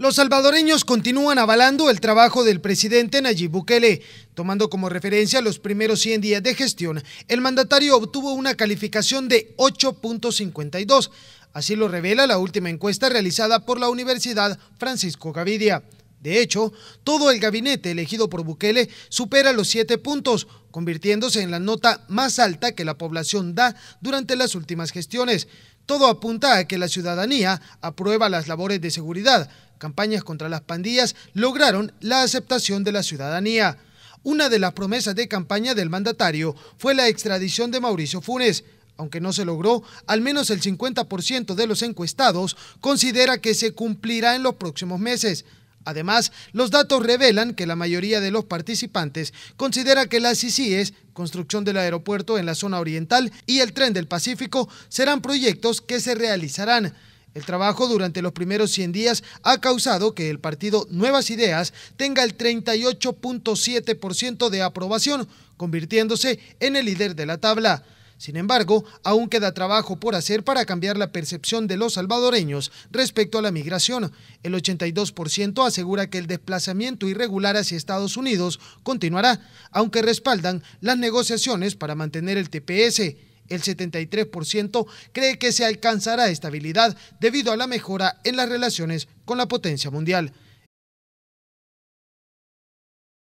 Los salvadoreños continúan avalando el trabajo del presidente Nayib Bukele. Tomando como referencia los primeros 100 días de gestión, el mandatario obtuvo una calificación de 8.52. Así lo revela la última encuesta realizada por la Universidad Francisco Gavidia. De hecho, todo el gabinete elegido por Bukele supera los 7 puntos, convirtiéndose en la nota más alta que la población da durante las últimas gestiones. Todo apunta a que la ciudadanía aprueba las labores de seguridad. Campañas contra las pandillas lograron la aceptación de la ciudadanía. Una de las promesas de campaña del mandatario fue la extradición de Mauricio Funes. Aunque no se logró, al menos el 50% de los encuestados considera que se cumplirá en los próximos meses. Además, los datos revelan que la mayoría de los participantes considera que las ICIES, construcción del aeropuerto en la zona oriental y el tren del Pacífico serán proyectos que se realizarán. El trabajo durante los primeros 100 días ha causado que el partido Nuevas Ideas tenga el 38.7% de aprobación, convirtiéndose en el líder de la tabla. Sin embargo, aún queda trabajo por hacer para cambiar la percepción de los salvadoreños respecto a la migración. El 82% asegura que el desplazamiento irregular hacia Estados Unidos continuará, aunque respaldan las negociaciones para mantener el TPS. El 73% cree que se alcanzará estabilidad debido a la mejora en las relaciones con la potencia mundial.